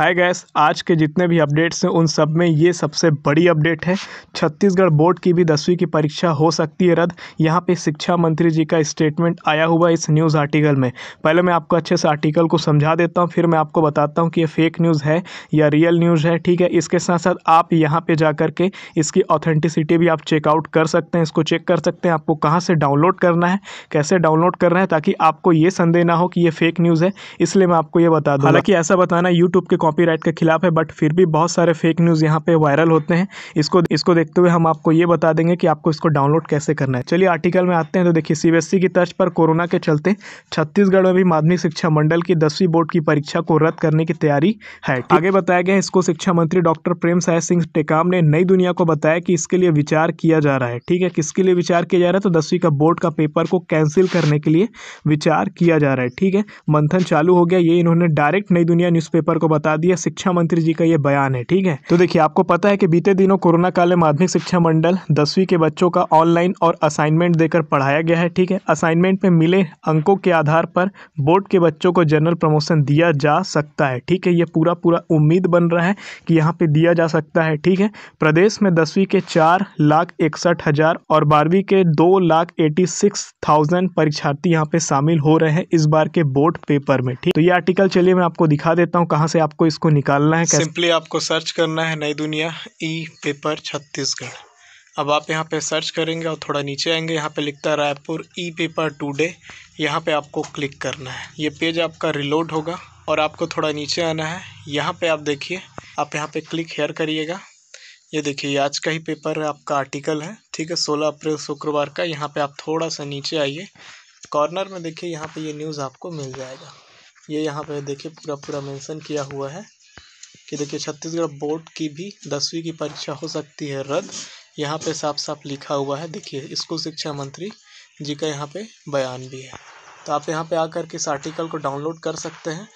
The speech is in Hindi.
हाय गैस आज के जितने भी अपडेट्स हैं उन सब में ये सबसे बड़ी अपडेट है छत्तीसगढ़ बोर्ड की भी दसवीं की परीक्षा हो सकती है रद्द यहाँ पे शिक्षा मंत्री जी का स्टेटमेंट आया हुआ इस न्यूज़ आर्टिकल में पहले मैं आपको अच्छे से आर्टिकल को समझा देता हूँ फिर मैं आपको बताता हूँ कि ये फेक न्यूज़ है या रियल न्यूज़ है ठीक है इसके साथ साथ आप यहाँ पर जा के इसकी ऑथेंटिसिटी भी आप चेकआउट कर सकते हैं इसको चेक कर सकते हैं आपको कहाँ से डाउनलोड करना है कैसे डाउनलोड करना है ताकि आपको ये संदेह ना हो कि ये फेक न्यूज़ है इसलिए मैं आपको ये बता दूँ हालाँकि ऐसा बताना यूट्यूब के कॉपीराइट के खिलाफ है बट फिर भी बहुत सारे फेक न्यूज़ यहाँ पे वायरल होते हैं इसको इसको देखते हुए हम आपको ये बता देंगे कि आपको इसको डाउनलोड कैसे करना है चलिए आर्टिकल में आते हैं तो देखिए सीबीएसई e की तर्ज पर कोरोना के चलते छत्तीसगढ़ में भी माध्यमिक शिक्षा मंडल की दसवीं बोर्ड की परीक्षा को रद्द करने की तैयारी है आगे बताया गया इसको शिक्षा मंत्री डॉक्टर प्रेम साय सिंह टेकाम ने नई दुनिया को बताया कि इसके लिए विचार किया जा रहा है ठीक है किसके लिए विचार किया जा रहा है तो दसवीं का बोर्ड का पेपर को कैंसिल करने के लिए विचार किया जा रहा है ठीक है मंथन चालू हो गया ये इन्होंने डायरेक्ट नई दुनिया न्यूज़पेपर को बताया बता दिया शिक्षा मंत्री जी का ये बयान है ठीक है तो देखिए आपको पता है कि बीते दिनों कोरोना काल में माध्यमिक शिक्षा मंडल दसवीं के बच्चों का ऑनलाइन और असाइनमेंट देकर पढ़ाया गया है ठीक है असाइनमेंट में मिले अंकों के आधार पर बोर्ड के बच्चों को जनरल प्रमोशन दिया जा सकता है ठीक है ये पूरा पूरा उम्मीद बन रहा है कि यहाँ पर दिया जा सकता है ठीक है प्रदेश में दसवीं के चार लाख इकसठ हज़ार और बारहवीं के दो लाख एटी सिक्स थाउजेंड परीक्षार्थी यहाँ पे शामिल हो रहे हैं इस बार के बोर्ड पेपर में ठीक तो ये आर्टिकल चलिए मैं आपको दिखा देता हूँ कहाँ से आपको आपको इसको निकालना है सिंपली आपको सर्च करना है नई दुनिया ई पेपर छत्तीसगढ़ अब आप यहाँ पे सर्च करेंगे और थोड़ा नीचे आएंगे यहाँ पे लिखता है रायपुर ई पेपर टूडे यहाँ पे आपको क्लिक करना है ये पेज आपका रिलोड होगा और आपको थोड़ा नीचे आना है यहाँ पे आप देखिए आप यहाँ पे क्लिक हेयर करिएगा ये देखिए आज का ही पेपर है आपका आर्टिकल है ठीक है सोलह अप्रैल शुक्रवार का यहाँ पर आप थोड़ा सा नीचे आइए कॉर्नर में देखिए यहाँ पर ये न्यूज़ आपको मिल जाएगा ये यहाँ पे देखिए पूरा पूरा मेंशन किया हुआ है कि देखिए छत्तीसगढ़ बोर्ड की भी दसवीं की परीक्षा हो सकती है रद्द यहाँ पे साफ साफ लिखा हुआ है देखिए स्कूल शिक्षा मंत्री जी का यहाँ पे बयान भी है तो आप यहाँ पे आकर के इस आर्टिकल को डाउनलोड कर सकते हैं